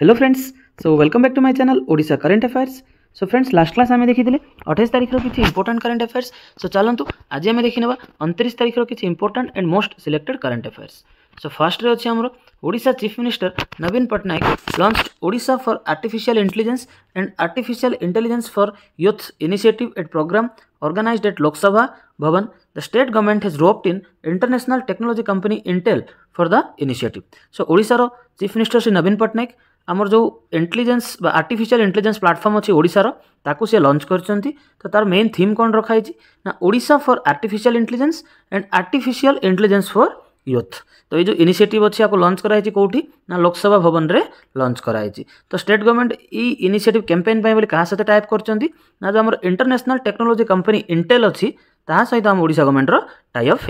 Hello friends so welcome back to my channel Odisha current affairs so friends last class आम देखी अठाई तारीख किसी important current affairs सो चलो आज आम देखने अंतरीश तारीख किसी important and most selected current affairs so first अच्छे आम ओडा chief minister Naveen Patnaik launch ओडा for artificial intelligence and artificial intelligence for youth initiative at program organized at Lok Sabha Bhavan the state government government roped in international technology company Intel Intel the initiative so So, Odisha chief minister Sri Navin आमर जो intelligence artificial intelligence platform अच्छी ओडार ताकू सी lunch करते तार main theme कौन रखाई ना ओडा for artificial intelligence and artificial intelligence for youth तो ये जो इनिशिएटिव अच्छी आपको लंच कर कौटी ना लोकसभा भवन में लंच कराई तो स्टेट गवर्नमेंट इनिशिएटिव कैंपेन बोली क्या सहित टाइप करना जो आम इंटरनेशनल टेक्नोलोजी कंपनी इंटेल अच्छी ता सहित आम ओडा गवर्नमेंट रो टाइप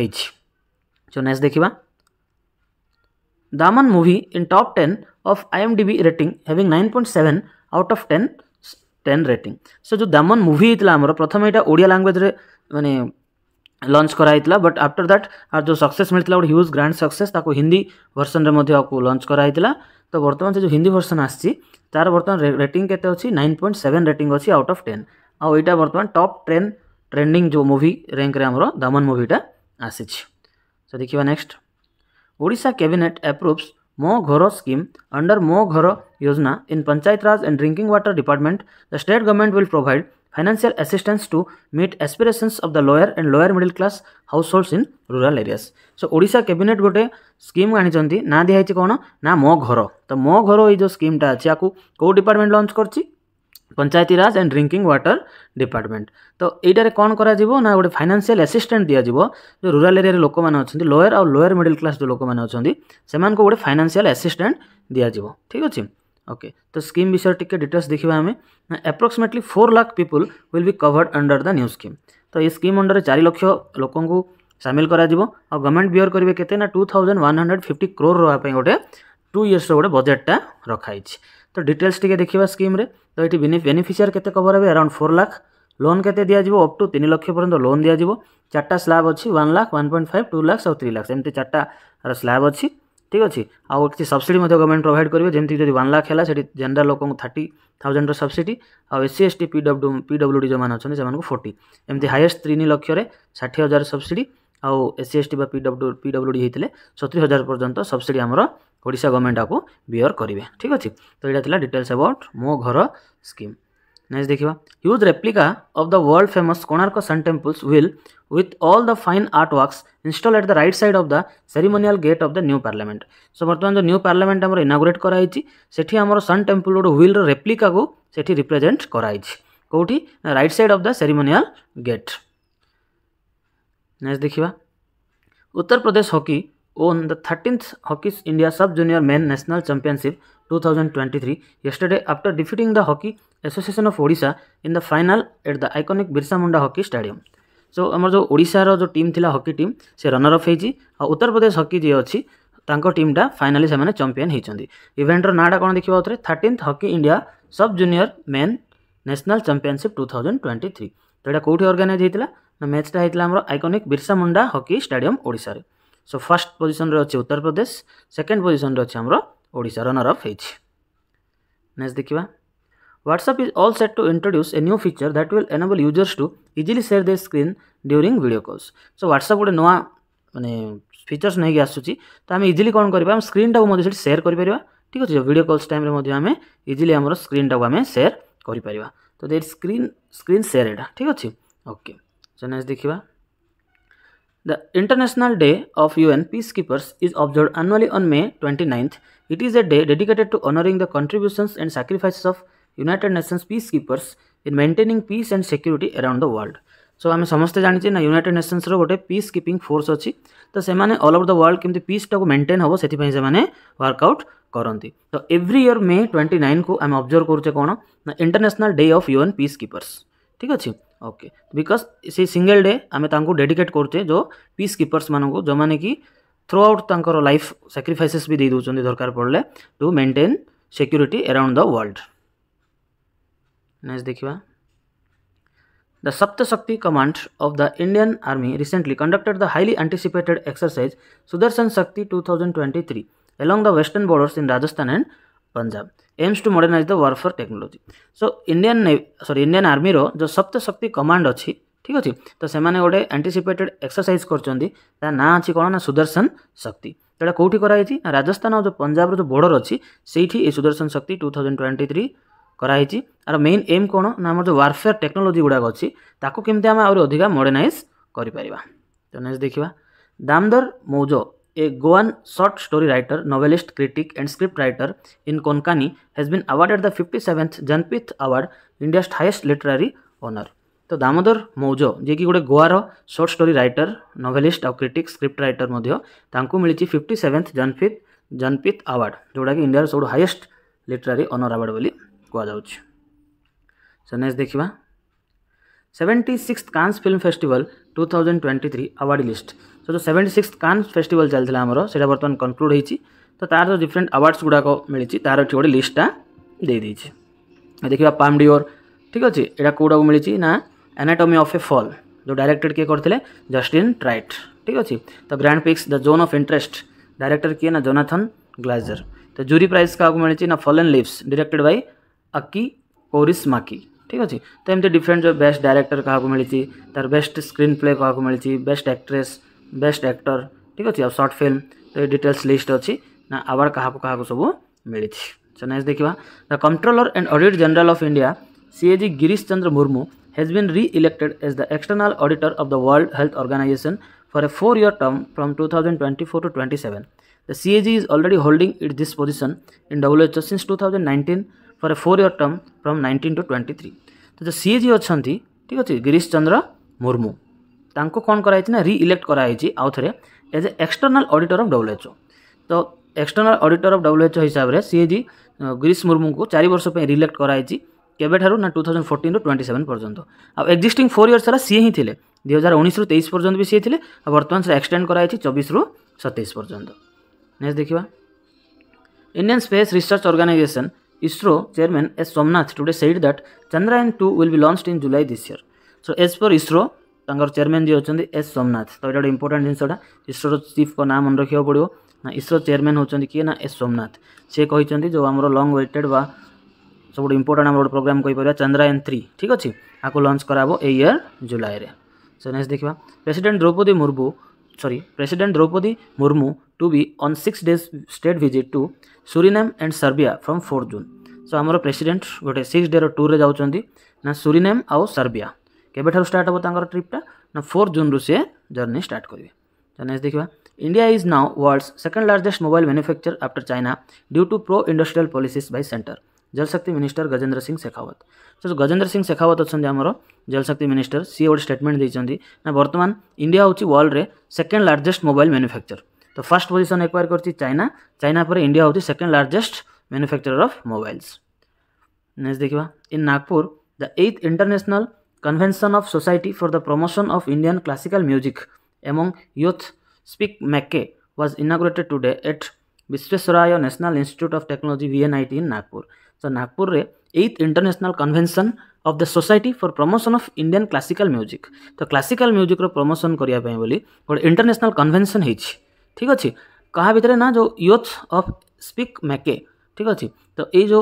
हो नेक्स्ट देखा Daman movie in top 10 of IMDb rating having 9.7 out of 10 ten rating से जो दामन मुभि होता आमर प्रथम यहाँ ओडिया लांगुएज मानने लंच कराइला बट आफ्टर दैट आर जो सक्सेस मिलता गोटे huge grand success Hindi version launch कराइला तो बर्तमान से जो हिंदी भर्सन आसी तार बर्तमान रेटिंग के अच्छी नाइन पॉइंट सेवेन रेटिंग अच्छी आउट अफ टेन आउ यहाँ बर्तमान टप टेन ट्रेंडिंग जो मुभि रैंक्रे आमर दामन मुभिटा आसी तो देखा नेक्स्ट ओडिशा कैबिनेट अप्रूव्स मो घर scheme under Mo Ghar Yojana in Panchayat Raj and drinking water department the state government will provide financial assistance to meet aspirations of the lower and lower middle class households in rural area so ओडा cabinet गोटे scheme आनी दिखाई कौन ना मो घर तो मो घर ये जो स्कीमटा अच्छे या कौ डिपार्टमेंट लंच कर Panchayati Raj and drinking water department तो यार कौन कर गोटे फाइनेसियाल असीस्टाट दिज्व जो रूराल एरिया लोक मैंने लोअर आउ लोअर मिडिल क्लास जो लोक मैंने गोटे फाइनेसियाल असीस्टाट दिज्व ठीक अच्छे ओके तो स्कीम विषय टी डिटेल्स देखा आम approximately four lakh people will be covered under the new scheme तो ये स्कीम अंडर चार लक्ष लोक सामिल कर गवर्नमेंट बिअर करेंगे के two thousand one hundred fifty crore रहा गोटे टू इयर्स गोटे बजेटा रखाई তো ଡିଟେଲ୍ସ ଟିକେ ଦେଖିବା ସ୍କିମ୍ରେ ତ ଏଠି ବେନିଫିସିଆରୀ କେତେ କଭର୍ ହେବେ ଆରାଉଣ୍ଡ ଫୋର୍ ଲାଖ ଲୋନ୍ କେତେ ଦିଆଯିବ ଅପ୍ ଟୁ ତିନି ଲକ୍ଷ ପର୍ଯ୍ୟନ୍ତ ଲୋନ୍ ଦିଆଯିବ ଚାରିଟା ସ୍ଲାବ୍ ଅଛି one lakh one point five two lakhs ଆଉ ଥ୍ରୀ ଲାକ୍ସ ଏମିତି ଚାରିଟାର ସ୍ଲାବ୍ ଅଛି ଠିକ୍ ଅଛି ଆଉ କିଛି ସବସିଡ଼ି ମଧ୍ୟ ଗଭର୍ଣ୍ଣମେଣ୍ଟ ପ୍ରୋଭାଇଡ଼ କରିବେ ଯେମିତି ଯଦି ୱାନ୍ ଲାଖ ହେଲା ସେଠି ଜେନେରାଲ୍ ଲୋକଙ୍କୁ ଥାର୍ଟି ଥାଉଜେଣ୍ଡର ସବସିଡ଼ି ଆଉ S C S T P W P W D ଯେଉଁମାନେ ଅଛନ୍ତି ସେମାନଙ୍କୁ ଫୋର୍ଟି ଏମିତି ହାଇଏଷ୍ଟ ତିନି ଲକ୍ଷରେ ଷାଠିଏ ହଜାର ସବସିଡ଼ି ଆଉ ଏସ୍ ସି ଏସ୍ ଟି ବା P W P W D ହେଇଥିଲେ ସତୁରି ହଜାର ପର୍ଯ୍ୟନ୍ତ ସବସିଡ଼ି ଆମର ଓଡ଼ିଶା ଗଭର୍ଣ୍ଣମେଣ୍ଟ ଆକୁ ବିୟର କରିବେ ଠିକ୍ ଅଛି ତ ଏଇଟା ଥିଲା ଡିଟେଲ୍ସ ଆବାଉଟ୍ ମୋ ଘର ସ୍କିମ୍ ନେକ୍ସଟ ଦେଖିବା huge replica of the world famous Konark sun temples will with all the fine artworks installed at the right side of the ceremonial gate of the new parliament so ବର୍ତ୍ତମାନ ଯେଉଁ new parliament ଆମର inaugurate କରାଯାଇଛି ସେଠି ଆମର ସନ୍ temple ଗୋଟେ ହ୍ୱିଲ୍ର ରେପ୍ଲିକାକୁ ସେଠି represent କରାଯାଇଛି କେଉଁଠି right side of the ceremonial gate next ଦେଖିବା Uttar Pradesh hockey won the 13th Hockey's India Sub-Junior Men National Championship 2023, yesterday after defeating the Hockey Association of Odisha in the final at the iconic Birsa Munda Hockey Stadium. So ଆମର ଯେଉଁ ଓଡ଼ିଶାର ଯେଉଁ team ଥିଲା hockey team ସେ runner up ହେଇଛି ଆଉ Uttar Pradesh hockey ଯିଏ ଅଛି ତାଙ୍କ ଟିମ୍ଟା ଫାଇନାଲି ସେମାନେ ଚମ୍ପିଅନ୍ ହେଇଛନ୍ତି नाँटा ନାଁଟା କ'ଣ ଦେଖିବା ଆଉଥରେ thirteenth hockey India sub junior men national championship two thousand twenty three ତ ଏଇଟା କେଉଁଠି ଅର୍ଗାନାଇଜ୍ ହେଇଥିଲା ନା ମ୍ୟାଚ୍ଟା ହେଇଥିଲା ଆମର iconic Birsa Munda hockey stadium ଓଡ଼ିଶାରେ সো ফার্স্ট পজিশনরে অছে উত্তরপ্রদেশ সেকেন্ড পজিশনরে অছে আমার ওড়শা রনর অফ হয়েছে নেক্সট দেখিবা WhatsApp is all set to introduce a new feature that will enable users to easily share their screen during video calls. So WhatsApp ଗୋଟେ ନୂଆ ମାନେ ଫିଚର୍ସ ନେଇକି ଆସୁଛି ତ ଆମେ ଇଜିଲି କ'ଣ କରିବା ଆମେ ସ୍କ୍ରିନ୍ଟାକୁ ମଧ୍ୟ ସେଠି ସେୟାର କରିପାରିବା ଠିକ୍ ଅଛି ଭିଡ଼ିଓ କଲ୍ସ ଟାଇମ୍ରେ ମଧ୍ୟ ଆମେ ଇଜିଲି ଆମର ସ୍କ୍ରିନ୍ଟାକୁ ଆମେ ସେୟାର କରିପାରିବା ତ ଦେଟ୍ ସ୍କ୍ରିନ୍ ସ୍କ୍ରିନ୍ ସେୟାର ଏଇଟା ଠିକ୍ ଅଛି ଓକେ ସୋ ନେକ୍ସଟ ଦେଖିବା The International Day of UN Peacekeepers is observed annually on May 29th. It is a day dedicated to honoring the contributions and sacrifices of United Nations peacekeepers in maintaining peace and security around the world. So so, आम समस्ते जानी ना United नेशनसर गोटे piece keeping force अच्छी तो से all over the world केमी peace टाक मेन्टेन हम से वर्कआउट करती तो every year May twenty nine को आम अब्जर्व करुचे कौन ना international day of UN peacekeepers ठीक अच्छे ओके बिकज से सिंगल डे आम डेडिकेट करते जो पीस किपर्स मानक जो मैंने कि throughout their life sacrifices भी दे दूसरी दरकार पड़े to maintain security around the world next देखा the Saptashakti command of the Indian army recently conducted the highly anticipated exercise Sudarshan Shakti two thousand twenty three along the western borders in Rajasthan and Punjab aims to modernize the warfare technology. So Indian Navy, sorry Indian Army रो जो सप्त शक्ति command अछि ठीक अछि तो सेमाने गोटे anticipated exercise करछन्ती ता ना अछि कोन ना सुदर्शन शक्ति ସେଟା କୋଉଠି କରାହେଇଛି ନା ରାଜସ୍ଥାନ ଆଉ ଯେଉଁ ପଞ୍ଜାବର ଯେଉଁ ବର୍ଡ଼ର ଅଛି ସେଇଠି ଏଇ Sudarshan Shakti two thousand twenty three କରାହେଇଛି ଆର ମେନ୍ ଏମ୍ କ'ଣ ନା ଆମର ଯେଉଁ ୱାରଫେୟାର ଟେକ୍ନୋଲୋଜି ଗୁଡ଼ାକ ଅଛି ତାକୁ କେମିତି ଆମେ ଆହୁରି ଅଧିକା ମଡ଼ର୍ନାଇଜ୍ କରିପାରିବା ତ ନେକ୍ସଟ ଦେଖିବା ଦାମଦର ମୌଜ a Goan short story writer, novelist, critic, and scriptwriter in Konkani, has been awarded the 57th Janpith Award, India's highest literary honor. ତ ଦାମୋଦର ମୌଜ ଯିଏକି ଗୋଟେ ଗୋଆର ସର୍ଟ ଷ୍ଟୋରୀ ରାଇଟର ନୋଭେଲିଷ୍ଟ ଆଉ କ୍ରିଟିକ୍ ସ୍କ୍ରିପ୍ଟ ରାଇଟର ମଧ୍ୟ ତାଙ୍କୁ ମିଳିଛି fifty seventh Jnanpith Jnanpith award ଯେଉଁଟାକି ଇଣ୍ଡିଆର ସବୁଠୁ ହାଇଏଷ୍ଟ ଲିଟରାରୀ ଅନର୍ ଆୱାର୍ଡ଼ ବୋଲି କୁହାଯାଉଛି ସେ ନେକ୍ସଟ ଦେଖିବା seventy six Cannes film festival two thousand twenty three award list so जो सेवेंटी सिक्स कान्स फेस्टिवल चलता आमर से बर्तमान कनक्लूड होती तो तार जो डिफरेन्ट आवार्ड्स गुड़ाक मिली तार ये गोटे लिस्टा दे देखा पाम डिओर ठीक अच्छे यहाँ कौटा को मिली ना एनाटोमी अफ ए फल जो डायरेक्टर किए करते जस्टिन ट्राइट ठीक अच्छे तो grand prix the zone of interest director किए ना जोनाथन ग्लाजर तो जूरी प्राइज क्या मिली ना and leaves directed by Aki Kaurismaki ठीक अच्छे तो एमती डिफरेन्ट बेस्ट डायरेक्टर क्या मिली तार बेस्ट स्क्रीन प्ले क्या मिली बेस्ट एक्ट्रेस बेस्ट एक्टर ठीक अच्छे आ सर्ट फिल्म तो ये डिटेल्स लिस्ट अच्छी ना आवार क्या क्या सब मिली सो नेक्स्ट देखा the controller and audit general of India C CAG Girish Chandra Murmu has been reelected as the external auditor of the world health organization for a four year term from two thousand twenty four to twenty seven the CAG is already holding it this position in WHO since 2019 for a four year term from nineteen to twenty three तो जो सी जी अच्छा ठीक अच्छे गिरीश चंद्र मुर्मू ताक कौन कराई ना रि इलेक्ट कराई आउ थे as a external auditor of WHO तो एक्सटर्नाल अडिटर अफ डब्ल्यूएचओ हिसाब से सी जी गिरीश मुर्मू को चार वर्ष पर रिलेक्ट कराई केवे ना टू थाउजेंड फोर्टिन रू ट्वेंटी सेवेन पर्यटन आउ एक्जिंग फोर इयर्स है सी ही थे दुई हजार उन्नीस रु तेईस पर्यटन भी सी थे और बर्तमान से एक्सटेड कराई चौबीस रु सतैश पर्यटन नेक्स्ट देखा Indian space research organization ISRO chairman S. Somnath today said that Chandrayaan 2 will be launched in July this year. So as per ISRO, ତାଙ୍କର ଚେୟାରମ୍ୟାନ୍ ଯିଏ ଅଛନ୍ତି ଏସ୍ ସୋମନାଥ ତ ଏଇଟା ଗୋଟେ ଇମ୍ପୋର୍ଟାଣ୍ଟ ଜିନିଷଟା ଇସ୍ରୋର ଚିଫ୍ଙ୍କ ନାଁ ମନେ ରଖିବାକୁ ପଡ଼ିବ ନା ଇସ୍ରୋ ଚେୟାରମ୍ୟାନ୍ ହେଉଛନ୍ତି କିଏ ନା ଏସ୍ ସୋମନାଥ ସେ କହିଛନ୍ତି ଯେଉଁ ଆମର ଲଙ୍ଗ୍ ୱେଟେଡ଼୍ ବା ସବୁଠୁ ଇମ୍ପୋର୍ଟାଣ୍ଟ ଆମର ଗୋଟେ ପ୍ରୋଗ୍ରାମ୍ କହିପାରିବା ଚନ୍ଦ୍ରାୟନ ଥ୍ରୀ ଠିକ୍ ଅଛି ଆକୁ ଲଞ୍ଚ କରାହେବ ଏଇ ଇୟର୍ ଜୁଲାଇରେ ସୋ ନେକ୍ସଟ ଦେଖିବା president Draupadi Murmu sorry president Draupadi Murmu to be on six days state visit to Suriname and Serbia from fourth June so आम प्रेसीडेट गोटे सिक्स डे रूर्रे में जाऊँगी आउ सर्बिया केवठार स्टार्ट हे ट्रिप्टा ना फोर्थ जून रु सी जर्नी स्टार्ट करेंगे तो नेक्स्ट देखा India is now world second largest mobile manufacture after China due to pro industrial policies by centre Jal Shakti minister Gajendra Singh Shekhawat so Gajendra Singh Shekhawat अच्छा आम जलशक्ति मिनिस्टर सी गोटे स्टेटमेंट देते ना बर्तमान इंडिया हूँ वर्ल्ड में सेकेंड लार्जेस्ट मोबाइल मैन्युफैक्चर तो फर्स्ट पोजिशन एक्वायर कर चाइना चाइना पर इंडिया हूँ second largest manufacturer of mobiles next देखा in Nagpur the eighth international convention of society for the promotion of Indian classical music among youth SPIC MACAY was inaugurated today at Visvesvaraya national institute of technology VNIT in Nagpur ତ ନାଗପୁରରେ eighth international convention of the society for promotion of Indian classical music ତ classical ମ୍ୟୁଜିକ୍ର promotion କରିବା ପାଇଁ ବୋଲି ଗୋଟେ international convention ହେଇଛି ठीक अच्छे कहा भितर ना जो यूथ अफ स्पीक मैके ठीक अच्छे तो ये जो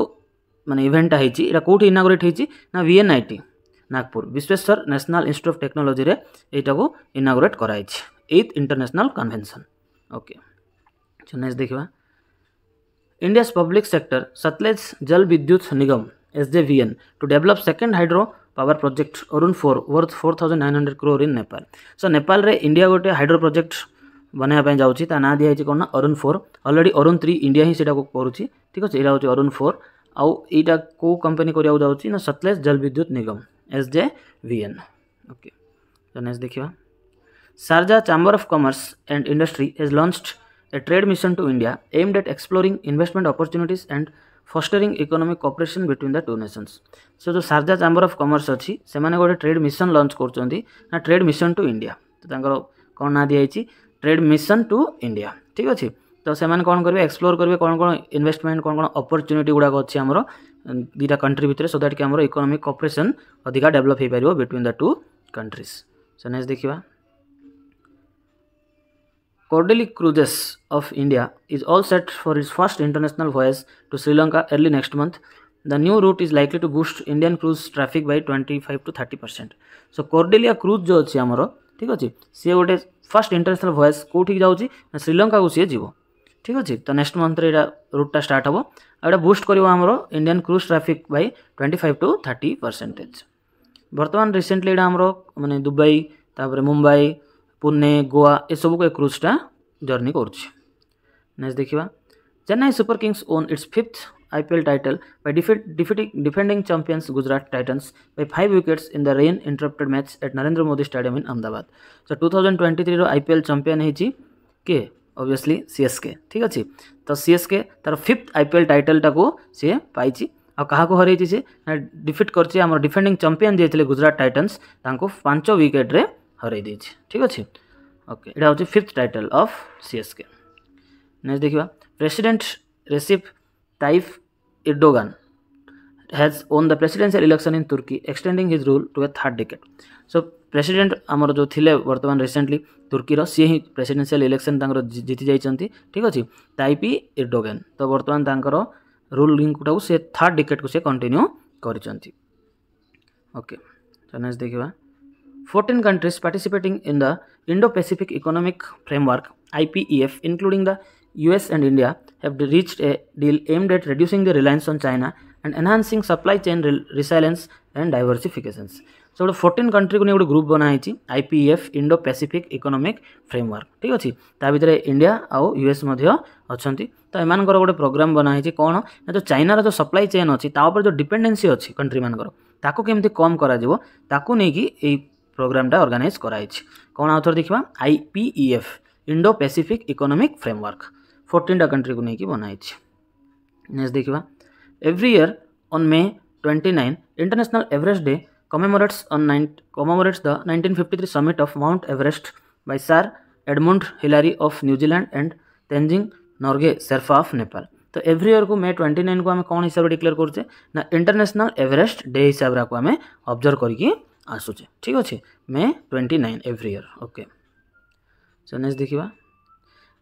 मैंने इवेंटा होगा कौट इनागोरेट होना VN I T Nagpur Visvesvaraya national institute of technology यहीटा को इनागोरेट कर eighth international convention okay next देखा India public sector Satluj Jal Vidyut Nigam S J V N to develop second hydro power project Arun four worth four thousand nine hundred crore in Nepal so Nepal रे India गोटे hydro project बनवाई जाऊँच ता ना दिखाई कौन ना Arun four already Arun three India ही करुच्ची ठीक अच्छे यहाँ होती फोर आउ या कौ कंपनी कराक जाऊँच Satluj Jal Vidyut Nigam S J VN okay next देखा Sharjah chamber of commerce and industry is launched a trade mission to India aimed at exploring investment opportunities and fostering economic cooperation between the two nations so जो Sharjah chamber of commerce अच्छी से गोटे trade mission launch करते trade mission to India तो कौन ना दिखाई trade mission to India ठीक अच्छे तो से कौन करेंगे एक्सप्लोर करेंगे कौन कौन इनभेस्टमेंट कौन कौन अपर्चुनिटी गुड़ाक अच्छे आम दुटा कंट्री भितर सो दैट कि आम इकोनोमिक कपरेसन अधिका डेभलप हो पार between the two countries so ने देखा Cordelia cruises of India is all set for is first international voyage to Sri Lanka early next month the new route is likely to boost Indian cruise traffic by twenty five to thirty percent so Cordelia cruise जो अच्छी आमर ठीक अच्छे सी गोटे first international voice কোউঠিকি যাচ্ছি Sri Lanka C যাব ঠিক আছে তো নেক্সট মন্থরে এটা রুটটা স্টার্ট হব আর এটা বুস্ট করব আমার Indian cruise traffic by twenty five to thirty percentage বর্তমান রিসেন্টলি এটা আমার মানে দুবাই তাপরে মুম্বাই পুনে গোয়া এসবুক এই ক্রুজটা জর্নি করছে নেক্সট দেখিবা Chennai super kings won its fifth IPL title by defeat, defeating defending champions Gujarat Titans by 5 wickets in the rain interrupted match at Narendra Modi Stadium in Ahmedabad. So 2023 रो IPL champion हेछि के obviously CSK ठीक अछि तो CSK तार 5th IPL title टाको से पाइछि आ काहाको हरैछि से डिफीट करछि हमर डिफेंडिंग चैंपियन जेथिले गुजरात टाइटन्स तांको 5 विकेट रे हरै दैछि ठीक अछि ओके एटा होछि 5th title of CSK next देखिबा president Recep Tayyip Erdogan has won the presidential election in Turkey, extending his rule to a third decade. So, president amar jo thile bartaman recently Turkey ro se presidential election tangro jiti jaichanti, thik achi? Tayyip Erdogan. To bartaman tangro ruling kutau se third decade ko se continue Okay. So, next dekhiba. 14 countries participating in the Indo-Pacific Economic Framework IPEF including the US and India have reached a deal aimed at reducing the reliance on China and enhancing supply chain resilience and diversifications. So ଗୋଟେ fourteen କଣ୍ଟ୍ରିକୁ ନେଇ ଗୋଟେ group ବନାହେଇଛି I P F Indo Pacific economic framework ଠିକ୍ ଅଛି ତା ଭିତରେ India ଆଉ ୟୁଏସ୍ ମଧ୍ୟ ଅଛନ୍ତି ତ ଏମାନଙ୍କର ଗୋଟେ ପ୍ରୋଗ୍ରାମ୍ ବନାହେଇଛି କ'ଣ ନା ଯେଉଁ ଚାଇନାର ଯେଉଁ ସପ୍ଲାଇ ଚେନ୍ ଅଛି ତା ଉପରେ ଯେଉଁ ଡିପେଣ୍ଡେନ୍ସି ଅଛି କଣ୍ଟ୍ରିମାନଙ୍କର ତାକୁ କେମିତି କମ୍ କରାଯିବ ତାକୁ ନେଇକି ଏଇ ପ୍ରୋଗ୍ରାମଟା ଅର୍ଗାନାଇଜ୍ କରାଯାଇଛି କ'ଣ ଆଉଥରେ ଦେଖିବା I P E F Indo Pacific economic framework fourteenth country को लेकिन बनाई नेक्स्ट देखा every year on May twenty nine international Everest day nine commemorates the the fifty three summit of Mount Everest Sir sir Edmund Hillary of New Zealand and Tenzing Norgay Sherpa of Nepal तो every year को मे twenty nine को आम कौन हिसाब से declare करुचे ना international Everest day हिसाब से आम अब्जर्व करके आसुचे ठीक अच्छे May twenty nine every year okay so next देखा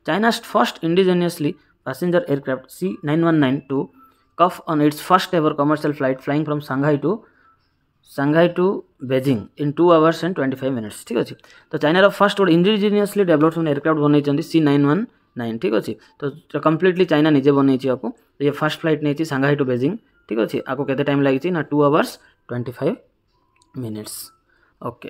China's first indigenously passenger aircraft C919 to cough on its first ever commercial flight flying from Shanghai to Shanghai to Beijing in 2 hours and 25 minutes ঠিক আছে তো চাইনার first গোটে indigenously develop মানে aircraft বনাইছেন C nine one nine ঠিক আছে তো কমপ্লিটলি চাইনা নিজে বনাইছি আপু ইয়ে ফার্স্ট ফ্লাইট নিয়েছি সাংহাই টু বেজিং ঠিক আছে আকু কেতে টাইম লাগিছি না two hours twenty five minutes okay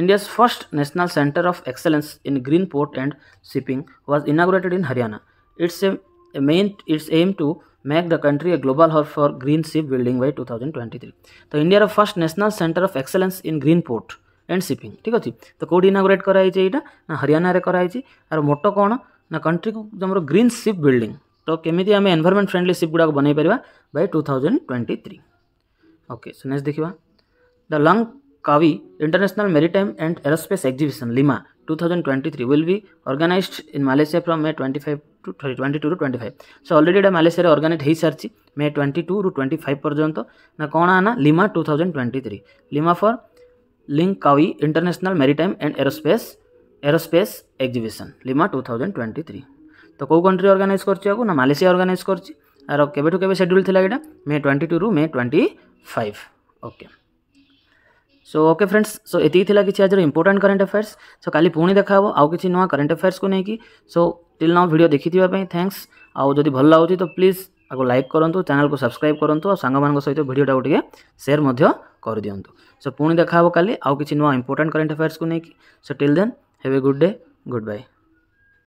India's first National Center of Excellence in Green Port and Shipping was inaugurated in Haryana. It's a, a main its aim to make the country a global hub for green ship building by 2023. The India's first National Center of Excellence in Green Port and shipping. ठीक अच्छे तो कौटी inaugurate कराई यहाँ ना हरियाणा कराई are मोटो कौन ना country को तुम ग्रीन सिप बिल्डिंग तो केमी आम एनभारमेंट फ्रेंडली सिप गुड़ाक बन पार by two thousand twenty three okay so next देखा the Langkawi international maritime and aerospace exhibition LIMA 2023 will be organized in Malaysia from May 25 to sorry 22 two five so already एटा Malaysia रे organize हो sorry May twenty two रू twenty five पर्यंत ना कौन आना LIMA three LIMA for Langkawi international maritime and aerospace aerospace exhibition LIMA two twenty three तो कौ कंट्री ऑर्गेनाइज करछि आगु ना मलेशिया ऑर्गेनाइज करछि आरो केबे टू केबे शेड्यूल थिला May twenty five okay so okay friends so ये थी कि आज इंपोर्टां करेंट अफेयर्स सो का पुणी देखा आउ किसी नुआ करेंट अफेयर्स को लेकिन सो टिल नाउ भिड देखा थैंक्स आदि भल लगे तो प्लीज आपको लाइक करूँ चैनल को सब्सक्राइब करूँ और सांग सहित भिडटा टे सेयर कर दिंतु सो पुणी देखा कल आउ किसी नुआ इंपोर्टां करेंट अफेयर्स को लेकिन so till then have a good day good bye